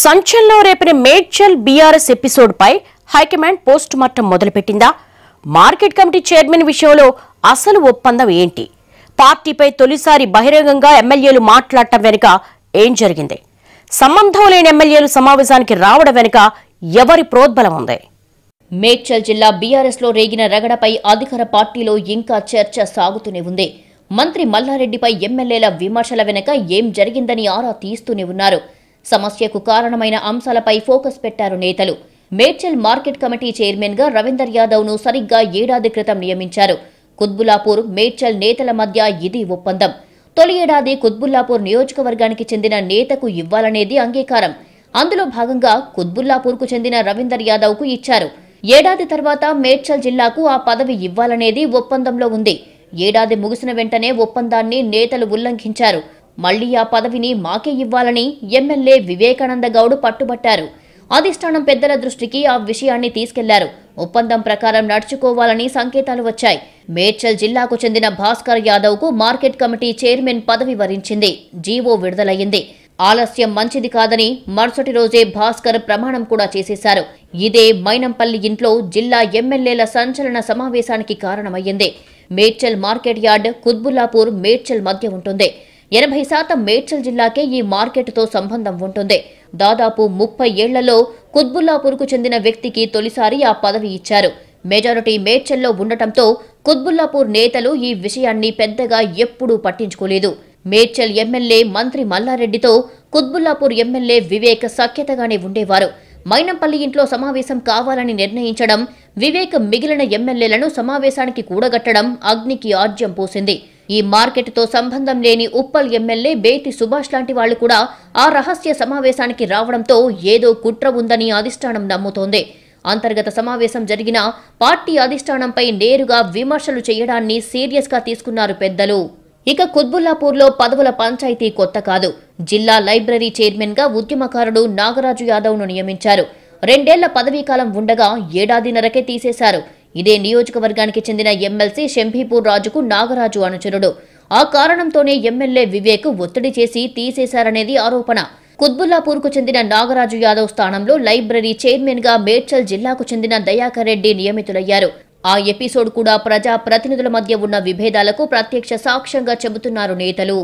సంచల్లో రేపిన మేడ్చల్ బీఆర్ఎస్ ఎపిసోడ్పై high command postmortem మొదలుపెట్టిందా మార్కెట్ కమిటీ చైర్మన్ విషయంలో అసలు ఒప్పందం ఏంటి పార్టీపై తొలిసారి బహిరంగంగా ఎమ్మెల్యేలు మాట్లాడటం వెనుక ఏం జరిగింది సంబంధం లేని ఎమ్మెల్యేలు సమావేశానికి రావడం వెనుక ఎవరి ప్రోద్బలం ఉంది మేడ్చల్ జిల్లా బీఆర్ఎస్లో రేగిన రగడపై అధికార పార్టీలో ఇంకా చర్చ సాగుతూనే ఉంది మంత్రి మల్లారెడ్డిపై ఎమ్మెల్యేల విమర్శల వెనుక ఏం జరిగిందని ఆరా తీస్తూనే ఉన్నారు సమస్యకు కారణమైన అంశాలపై ఫోకస్ పెట్టారు నేతలు మేడ్చల్ మార్కెట్ కమిటీ చైర్మన్గా రవీందర్ యాదవ్ను సరిగ్గా ఏడాది క్రితం నియమించారు కుత్బుల్లాపూర్ మేడ్చల్ నేతల మధ్య ఇది ఒప్పందం తొలి ఏడాది కుత్బుల్లాపూర్ నియోజకవర్గానికి చెందిన నేతకు ఇవ్వాలనేది అంగీకారం అందులో భాగంగా కు చెందిన రవీందర్ యాదవ్కు ఇచ్చారు ఏడాది తర్వాత మేడ్చల్ జిల్లాకు ఆ పదవి ఇవ్వాలనేది ఒప్పందంలో ఉంది ఏడాది ముగిసిన వెంటనే ఒప్పందాన్ని నేతలు ఉల్లంఘించారు మళ్లీ ఆ పదవిని మాకే ఇవ్వాలని ఎమ్మెల్యే వివేకానంద గౌడ్ పట్టుబట్టారు అధిష్టానం పెద్దల దృష్టికి ఆ విషయాన్ని తీసుకెళ్లారు ఒప్పందం ప్రకారం నడుచుకోవాలని సంకేతాలు వచ్చాయి మేడ్చల్ జిల్లాకు చెందిన భాస్కర్ యాదవ్ కు మార్కెట్ కమిటీ చైర్మన్ పదవి వరించింది జీవో విడుదలయ్యింది ఆలస్యం మంచిది కాదని మరుసటి రోజే భాస్కర్ ప్రమాణం కూడా చేసేశారు ఇదే మైనంపల్లి ఇంట్లో జిల్లా ఎమ్మెల్యేల సంచలన సమావేశానికి కారణమయ్యింది మేడ్చల్ మార్కెట్ యార్డ్ కుద్బుల్లాపూర్ మేడ్చల్ మధ్య ఉంటుంది ఎనభై శాతం మేడ్చల్ జిల్లాకే ఈ మార్కెట్తో సంబంధం ఉంటుంది దాదాపు ముప్పై ఏళ్లలో కు చెందిన వ్యక్తికి తొలిసారి ఆ పదవి ఇచ్చారు మెజారిటీ మేడ్చల్లో ఉండటంతో కుత్బుల్లాపూర్ నేతలు ఈ విషయాన్ని పెద్దగా ఎప్పుడూ పట్టించుకోలేదు మేడ్చల్ ఎమ్మెల్యే మంత్రి మల్లారెడ్డితో కుత్బుల్లాపూర్ ఎమ్మెల్యే వివేక్ సఖ్యతగానే ఉండేవారు మైనంపల్లి ఇంట్లో సమావేశం కావాలని నిర్ణయించడం వివేక్ మిగిలిన ఎమ్మెల్యేలను సమావేశానికి కూడగట్టడం అగ్నికి ఆజ్యం పోసింది ఈ మార్కెట్తో సంబంధం లేని ఉప్పల్ ఎమ్మెల్యే బేతి సుభాష్ లాంటి వాళ్లు కూడా ఆ రహస్య సమావేశానికి రావడంతో ఏదో కుట్ర ఉందని అధిష్టానం నమ్ముతోంది అంతర్గత సమావేశం జరిగిన పార్టీ అధిష్టానంపై నేరుగా విమర్శలు చేయడాన్ని సీరియస్గా తీసుకున్నారు పెద్దలు ఇక కుత్బుల్లాపూర్లో పదవుల పంచాయతీ కొత్త కాదు జిల్లా లైబ్రరీ చైర్మన్ గా ఉద్యమకారుడు నాగరాజు యాదవ్ను నియమించారు రెండేళ్ల పదవీకాలం ఉండగా ఏడాదిన్నరకే తీసేశారు ఇదే నియోజకవర్గానికి చెందిన ఎమ్మెల్సీ షంభీపూర్ రాజుకు నాగరాజు అనుచరుడు ఆ కారణంతోనే ఎమ్మెల్యే వివేక్ ఒత్తిడి చేసి తీసేశారనేది ఆరోపణ కుత్బుల్లాపూర్కు చెందిన నాగరాజు యాదవ్ స్థానంలో లైబ్రరీ చైర్మన్గా మేడ్చల్ జిల్లాకు చెందిన దయాకర్ రెడ్డి నియమితులయ్యారు ఆ ఎపిసోడ్ కూడా ప్రజా ప్రతినిధుల మధ్య ఉన్న విభేదాలకు ప్రత్యక్ష సాక్ష్యంగా చెబుతున్నారు నేతలు